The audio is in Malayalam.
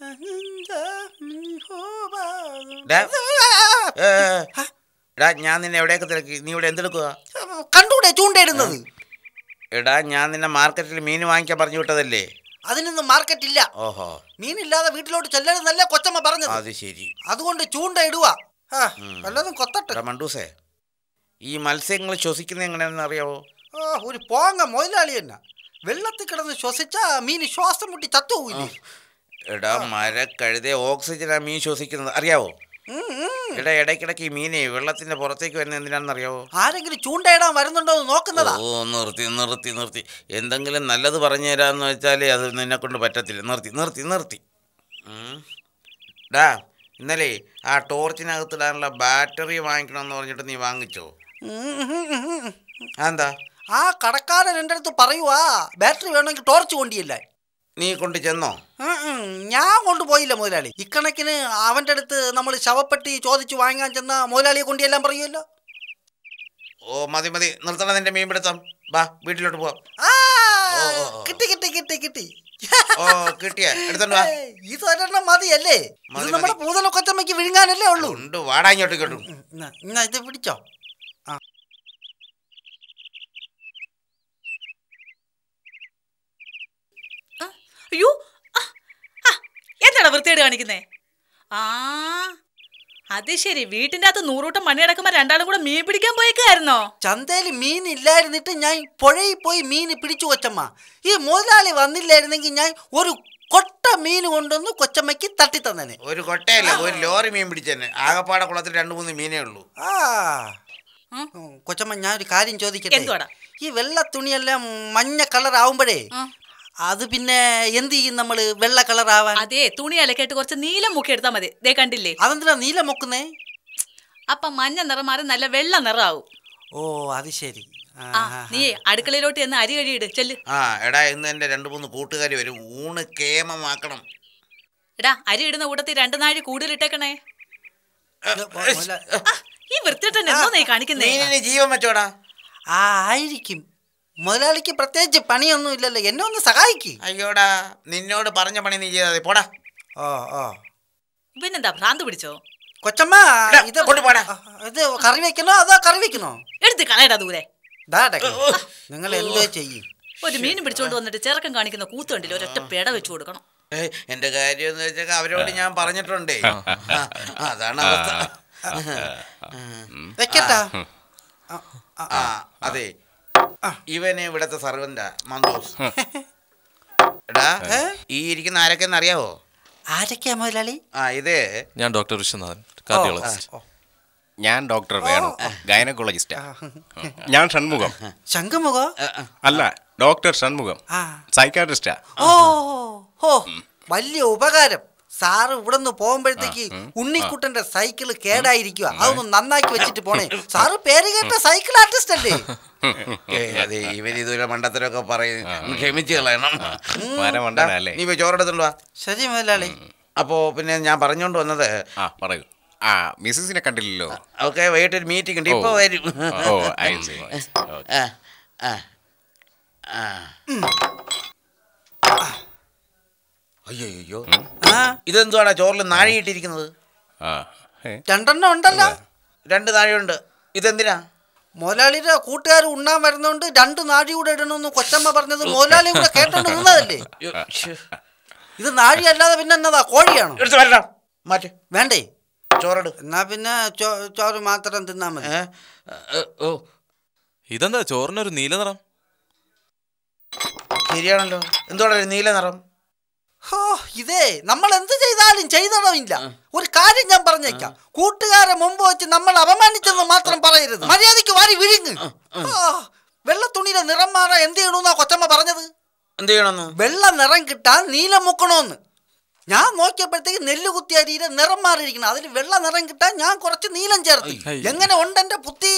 എടാ ഞാൻ നിന്നെ എവിടെയൊക്കെ തിരക്കി നീ ഇവിടെ എന്തെടുക്കുക കണ്ടൂടെ ചൂണ്ടയിടുന്നത് എടാ ഞാൻ നിന്നെ മാർക്കറ്റിൽ മീൻ വാങ്ങിക്കാൻ പറഞ്ഞു വിട്ടതല്ലേ അതിനൊന്നും മാർക്കറ്റ് ഇല്ല ഓഹോ മീനില്ലാതെ വീട്ടിലോട്ട് ചെല്ലരുന്നല്ലേ കൊച്ചമ്മ പറഞ്ഞു അത് ശരി അതുകൊണ്ട് ചൂണ്ട ഇടുക വല്ലതും കൊത്തട്ടെ മണ്ടൂസേ ഈ മത്സ്യങ്ങൾ ശ്വസിക്കുന്ന എങ്ങനെയാണെന്ന് അറിയാവോ ഒരു പോങ്ങ മുതലാളി തന്നെ വെള്ളത്തിൽ കിടന്ന് ശ്വസിച്ചാ മീൻ ശ്വാസം മുട്ടി ചത്തുപോയില്ലേ എടാ മരക്കഴുതേ ഓക്സിജനാ മീൻ ശ്വസിക്കുന്നത് അറിയാവോ എടാ ഇടയ്ക്കിടയ്ക്ക് ഈ മീനെ വെള്ളത്തിന്റെ പുറത്തേക്ക് വരുന്ന എന്തിനാണെന്ന് അറിയാവോ ആരെങ്കിലും ചൂണ്ടയിടാൻ വരുന്നുണ്ടോ എന്ന് നോക്കുന്നതാ ഓ നിർത്തി നിർത്തി നിർത്തി എന്തെങ്കിലും നല്ലത് പറഞ്ഞു തരാന്ന് വെച്ചാലേ അത് നിന്നെ കൊണ്ട് പറ്റത്തില്ല നിർത്തി നിർത്തി നിർത്തി ഡാ ഇന്നലെ ആ ടോർച്ചിനകത്തിടാനുള്ള ബാറ്ററി വാങ്ങിക്കണമെന്ന് പറഞ്ഞിട്ട് നീ വാങ്ങിച്ചോ എന്താ ആ കടക്കാരൻ എൻ്റെ അടുത്ത് പറയുവാ ബാറ്ററി വേണമെങ്കിൽ ടോർച്ച് കൊണ്ടിയില്ലേ നീ കൊണ്ട് ചെന്നോ ഞാൻ കൊണ്ടുപോയില്ല മുതലാളി ഇക്കണക്കിന് അവന്റെ അടുത്ത് നമ്മൾ ശവപ്പെട്ടി ചോദിച്ചു വാങ്ങാൻ ചെന്ന മുതലാളിയെ കൊണ്ട് എല്ലാം പറയുമല്ലോ ഓ മതി മതി നിർത്തണം നിന്റെ മീൻ പിടുത്തം വാ വീട്ടിലോട്ട് പോവാം കിട്ടി കിട്ടി കിട്ടി കിട്ടി ഓ ഇത് ഒരെണ്ണം മതിയല്ലേ ഇത് നമ്മുടെ പൂതല വിഴുങ്ങാനല്ലേ ഉള്ളൂ ഉണ്ട് വാടാ ഇങ്ങോട്ട് കേട്ടു ഇത് പിടിച്ചോ അയ്യോ എന്താടാ വൃത്തിയായിട്ട് കാണിക്കുന്നേ ആ അത് ശരി വീട്ടിന്റെ അകത്ത് നൂറൂട്ടം മണി അടക്കുമ്പോ രണ്ടാളും കൂടെ മീൻ പിടിക്കാൻ പോയേക്കായിരുന്നോ ചന്തയില് മീൻ ഇല്ലായിരുന്നിട്ട് ഞാൻ പുഴയിൽ പോയി മീൻ പിടിച്ചു കൊച്ചമ്മ ഈ മുതലാളി വന്നില്ലായിരുന്നെങ്കിൽ ഞാൻ ഒരു കൊട്ട മീൻ കൊണ്ടുവന്ന് കൊച്ചമ്മക്ക് തട്ടി തന്നെ ഒരു കൊട്ടയല്ല ഒരു ലോറി മീൻ പിടിച്ചെന്നെ ആകപ്പാട കുളത്തിൽ രണ്ട് മൂന്ന് മീനേ ഉള്ളൂ ആ കൊച്ചമ്മ ഞാൻ ഒരു കാര്യം ചോദിക്കട്ടെ ഈ വെള്ള തുണിയെല്ലാം മഞ്ഞ കളർ ആവുമ്പോഴേ അത് പിന്നെ എന്ത് ചെയ്യും നമ്മള് വെള്ള കളർ ആവാൻ അതെ തുണി അലക്കിയിട്ട് കുറച്ച് നീലം മുക്കി എടുത്താൽ മതി ദേ കണ്ടില്ലേ അതെന്തിനാ നീലം മുക്കുന്നേ അപ്പൊ മഞ്ഞ നിറം മാറി നല്ല വെള്ള നിറാവും ഓ അത് ശരി നീ അടുക്കളയിലോട്ട് എന്ന് അരി കഴിയിട് ചെല്ലു ആ എടാ ഇന്ന് എന്റെ രണ്ട് മൂന്ന് കൂട്ടുകാരി വരും ഊണ് കേമമാക്കണം എടാ അരി ഇടുന്ന കൂട്ടത്തിൽ രണ്ടു നാഴി കൂടുതൽ ഇട്ടേക്കണേ ഈ വൃത്തിട്ടൻ നീ കാണിക്കുന്നേ ജീവൻ വെച്ചോടാ ആ ആയിരിക്കും മുതലാളിക്ക് പ്രത്യേകിച്ച് പണിയൊന്നും ഇല്ലല്ലോ എന്നെ ഒന്ന് സഹായിക്ക് അയ്യോടാ നിന്നോട് പറഞ്ഞ പണി നീ ചെയ്താൽ പോടാ ഓ ഓ പിന്നെന്താ ഭ്രാന്ത് പിടിച്ചോ കൊച്ചമ്മ ഇത് പോടാ ഇത് കറി വെക്കണോ അതോ കറി വെക്കണോ എടുത്ത് കളയടാ ദൂരെ നിങ്ങൾ എന്തോ ചെയ്യും ഒരു മീൻ പിടിച്ചോണ്ട് വന്നിട്ട് ചെറുക്കം കാണിക്കുന്ന കൂത്തുണ്ടല്ലോ ഒരൊറ്റ പേട വെച്ചു കൊടുക്കണം എന്റെ കാര്യം എന്ന് വെച്ചാൽ അവരോട് ഞാൻ പറഞ്ഞിട്ടുണ്ടേ അതാണ് അവസ്ഥ വെക്കട്ടാ അതെ ഇവന് ഇവിടത്തെ സർവന്റാ മന്തോസ് എടാ ഈ ഇരിക്കുന്ന ആരൊക്കെയെന്ന് അറിയാവോ ആരൊക്കെയാ മുതലാളി ആ ഇത് ഞാൻ ഡോക്ടർ വിശ്വനാഥൻ കാർഡിയോളജിസ്റ്റ് ഞാൻ ഡോക്ടർ വേണു ഗൈനക്കോളജിസ്റ്റ് ഞാൻ ഷൺമുഖം ശംഖമുഖം അല്ല ഡോക്ടർ ഷൺമുഖം സൈക്കാട്രിസ്റ്റാ ഓ വലിയ ഉപകാരം സാറ് ഇവിടുന്ന് പോകുമ്പോഴത്തേക്ക് ഉണ്ണിക്കുട്ടന്റെ സൈക്കിൾ കേടായിരിക്കുക അതൊന്ന് നന്നാക്കി വെച്ചിട്ട് പോണേ സാറ് പേര് കേട്ട സൈക്കിൾ ആർട്ടിസ്റ്റ് അല്ലേ അതെ ഇവരിതുപോലെ മണ്ടത്തരൊക്കെ പറയും ക്ഷമിച്ചു കളയണം ശരി മുതലാളി അപ്പോ പിന്നെ ഞാൻ പറഞ്ഞോണ്ട് വന്നത് പറയൂ ആ മിസ്സസിനെ കണ്ടില്ലല്ലോ ഓക്കെ വൈകിട്ടൊരു മീറ്റിംഗ് ഉണ്ട് ഇപ്പൊ വരും ആ ആ ആ അയ്യോ ഇതെന്തുവാടാ ചോറിൽ നാഴിയിട്ടിരിക്കുന്നത് രണ്ടെണ്ണം ഉണ്ടല്ലോ രണ്ട് നാഴിയുണ്ട് ഇതെന്തിനാ മോലാളിയുടെ കൂട്ടുകാർ ഉണ്ണാൻ വരുന്നോണ്ട് രണ്ട് നാഴി കൂടെ ഇടണമെന്ന് കൊച്ചമ്മ പറഞ്ഞത് മോലാളി കൂടെ കേട്ടോണ്ട് നിന്നതല്ലേ ഇത് നാഴി അല്ലാതെ പിന്നെ എന്നതാ കോഴിയാണ് മാറ്റി വേണ്ടേ ചോറട് എന്നാ പിന്നെ ചോറ് മാത്രം തിന്നാ മതി ഓ ഇതെന്താ ചോറിനൊരു നീല നിറം ശരിയാണല്ലോ എന്തോടൊരു നീല നിറം ഹോ ഇതേ നമ്മൾ എന്ത് ചെയ്താലും ചെയ്തണമില്ല ഒരു കാര്യം ഞാൻ പറഞ്ഞേക്കാം കൂട്ടുകാരെ മുമ്പ് വെച്ച് നമ്മൾ അപമാനിച്ചെന്ന് മാത്രം പറയരുത് മര്യാദക്ക് വാരി വിഴുങ്ങ് വെള്ളത്തുണിയുടെ നിറം മാറാൻ എന്ത് ചെയ്യണമെന്നാ കൊച്ചമ്മ പറഞ്ഞത് എന്ത് ചെയ്യണമെന്ന് വെള്ള നിറം കിട്ടാൻ നീല മുക്കണോന്ന് ഞാൻ നോക്കിയപ്പോഴത്തേക്ക് നെല്ല് കുത്തി അരിയുടെ നിറം മാറിയിരിക്കണം അതിൽ വെള്ള നിറം കിട്ടാൻ ഞാൻ കുറച്ച് നീലം ചേർത്തി എങ്ങനെ ഉണ്ട് പുത്തി